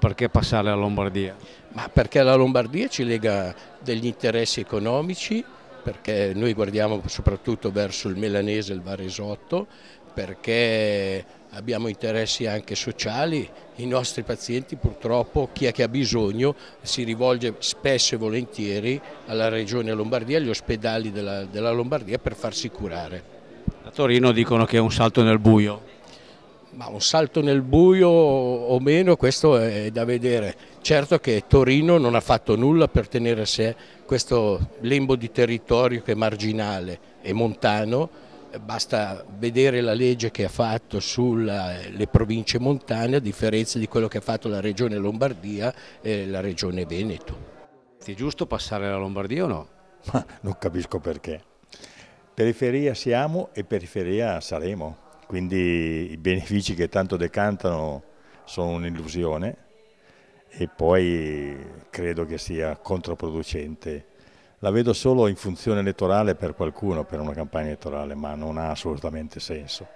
Perché passare alla Lombardia? Ma perché la Lombardia ci lega degli interessi economici, perché noi guardiamo soprattutto verso il Melanese e il varesotto, perché abbiamo interessi anche sociali, i nostri pazienti purtroppo chi è che ha bisogno si rivolge spesso e volentieri alla regione Lombardia, agli ospedali della, della Lombardia per farsi curare. A Torino dicono che è un salto nel buio. Ma un salto nel buio o meno, questo è da vedere. Certo che Torino non ha fatto nulla per tenere a sé questo lembo di territorio che è marginale e montano, basta vedere la legge che ha fatto sulle province montane a differenza di quello che ha fatto la regione Lombardia e la regione Veneto. È giusto passare alla Lombardia o no? Ma non capisco perché. Periferia siamo e periferia saremo quindi i benefici che tanto decantano sono un'illusione e poi credo che sia controproducente. La vedo solo in funzione elettorale per qualcuno, per una campagna elettorale, ma non ha assolutamente senso.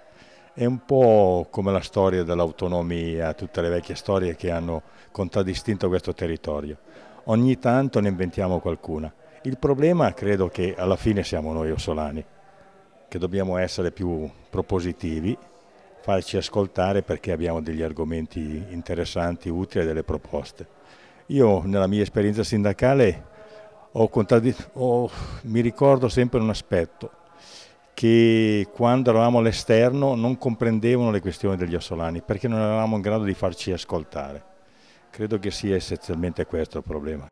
È un po' come la storia dell'autonomia, tutte le vecchie storie che hanno contraddistinto questo territorio. Ogni tanto ne inventiamo qualcuna. Il problema credo che alla fine siamo noi ossolani che dobbiamo essere più propositivi, farci ascoltare perché abbiamo degli argomenti interessanti, utili e delle proposte. Io nella mia esperienza sindacale ho contraddi- ho, mi ricordo sempre un aspetto, che quando eravamo all'esterno non comprendevano le questioni degli assolani perché non eravamo in grado di farci ascoltare. Credo che sia essenzialmente questo il problema.